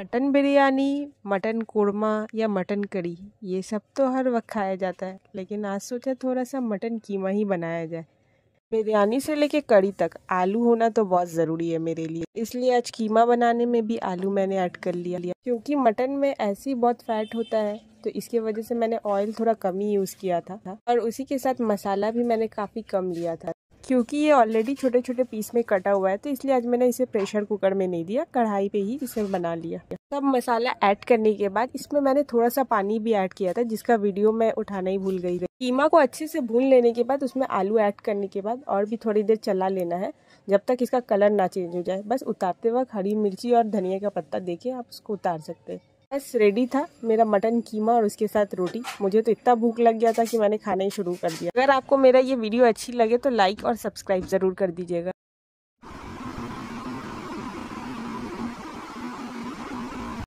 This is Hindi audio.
मटन बिरयानी मटन कोरमा या मटन करी ये सब तो हर वक्त खाया जाता है लेकिन आज सोचा थोड़ा सा मटन कीमा ही बनाया जाए बिरयानी से लेके कड़ी तक आलू होना तो बहुत ज़रूरी है मेरे लिए इसलिए आज कीमा बनाने में भी आलू मैंने ऐड कर लिया लिया क्योंकि मटन में ऐसे ही बहुत फैट होता है तो इसके वजह से मैंने ऑयल थोड़ा कम ही यूज़ किया था और उसी के साथ मसाला भी मैंने काफ़ी कम लिया था क्योंकि ये ऑलरेडी छोटे छोटे पीस में कटा हुआ है तो इसलिए आज मैंने इसे प्रेशर कुकर में नहीं दिया कढ़ाई पे ही इसे बना लिया सब मसाला ऐड करने के बाद इसमें मैंने थोड़ा सा पानी भी ऐड किया था जिसका वीडियो मैं उठाना ही भूल गई थी कीमा को अच्छे से भून लेने के बाद उसमें आलू ऐड करने के बाद और भी थोड़ी देर चला लेना है जब तक इसका कलर ना चेंज हो जाए बस उतारते वक्त हरी मिर्ची और धनिया का पत्ता देखे आप उसको उतार सकते हैं बस रेडी था मेरा मटन कीमा और उसके साथ रोटी मुझे तो इतना भूख लग गया था कि मैंने खाना ही शुरू कर दिया अगर आपको मेरा ये वीडियो अच्छी लगे तो लाइक और सब्सक्राइब जरूर कर दीजिएगा